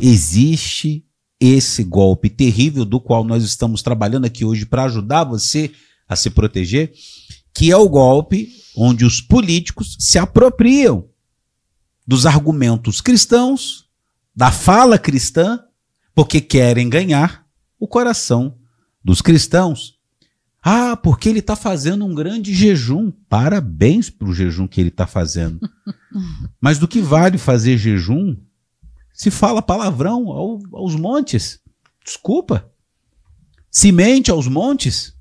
existe esse golpe terrível do qual nós estamos trabalhando aqui hoje para ajudar você a se proteger, que é o golpe onde os políticos se apropriam dos argumentos cristãos, da fala cristã, porque querem ganhar o coração dos cristãos. Ah, porque ele está fazendo um grande jejum. Parabéns para o jejum que ele está fazendo. Mas do que vale fazer jejum se fala palavrão ao, aos montes. Desculpa. Se mente aos montes.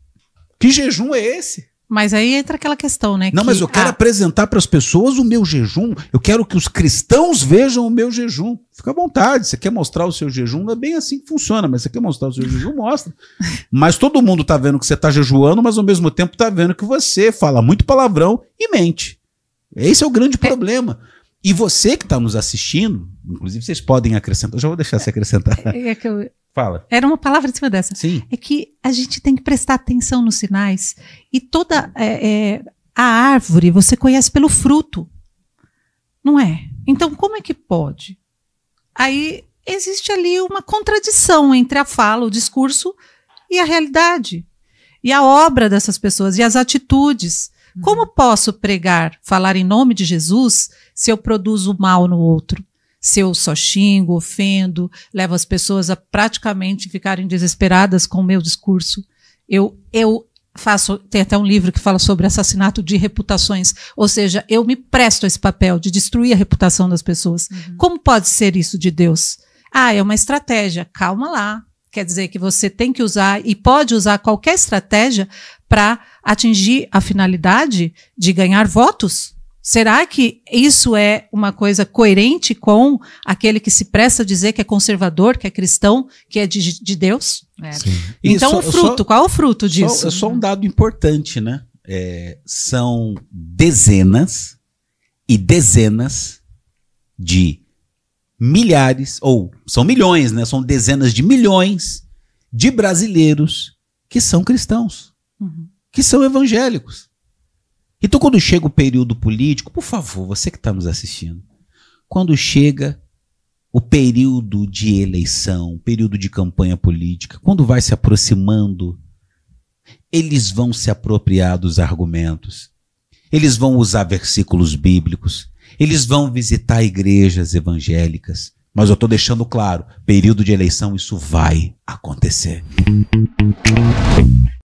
Que jejum é esse? Mas aí entra aquela questão, né? Não, que, mas eu quero ah, apresentar para as pessoas o meu jejum. Eu quero que os cristãos vejam o meu jejum. Fica à vontade. Você quer mostrar o seu jejum? Não é bem assim que funciona, mas você quer mostrar o seu jejum? Mostra. mas todo mundo está vendo que você está jejuando, mas ao mesmo tempo está vendo que você fala muito palavrão e mente. Esse é o grande é. problema. E você que está nos assistindo, inclusive vocês podem acrescentar, eu já vou deixar você acrescentar. É, é que eu, Fala. Era uma palavra em cima dessa. Sim. É que a gente tem que prestar atenção nos sinais. E toda é, é, a árvore você conhece pelo fruto. Não é? Então, como é que pode? Aí existe ali uma contradição entre a fala, o discurso e a realidade. E a obra dessas pessoas e as atitudes. Como posso pregar, falar em nome de Jesus, se eu produzo mal no outro? Se eu só xingo, ofendo, levo as pessoas a praticamente ficarem desesperadas com o meu discurso? Eu, eu faço, tem até um livro que fala sobre assassinato de reputações, ou seja, eu me presto a esse papel de destruir a reputação das pessoas. Uhum. Como pode ser isso de Deus? Ah, é uma estratégia. Calma lá. Quer dizer que você tem que usar e pode usar qualquer estratégia para atingir a finalidade de ganhar votos? Será que isso é uma coisa coerente com aquele que se presta a dizer que é conservador, que é cristão, que é de, de Deus? É. Então, só, o fruto, só, qual é o fruto disso? Só, é só um dado importante, né? É, são dezenas e dezenas de milhares, ou são milhões, né? São dezenas de milhões de brasileiros que são cristãos, uhum. que são evangélicos. Então, quando chega o período político, por favor, você que está nos assistindo, quando chega o período de eleição, período de campanha política, quando vai se aproximando, eles vão se apropriar dos argumentos, eles vão usar versículos bíblicos, eles vão visitar igrejas evangélicas. Mas eu estou deixando claro: período de eleição, isso vai acontecer.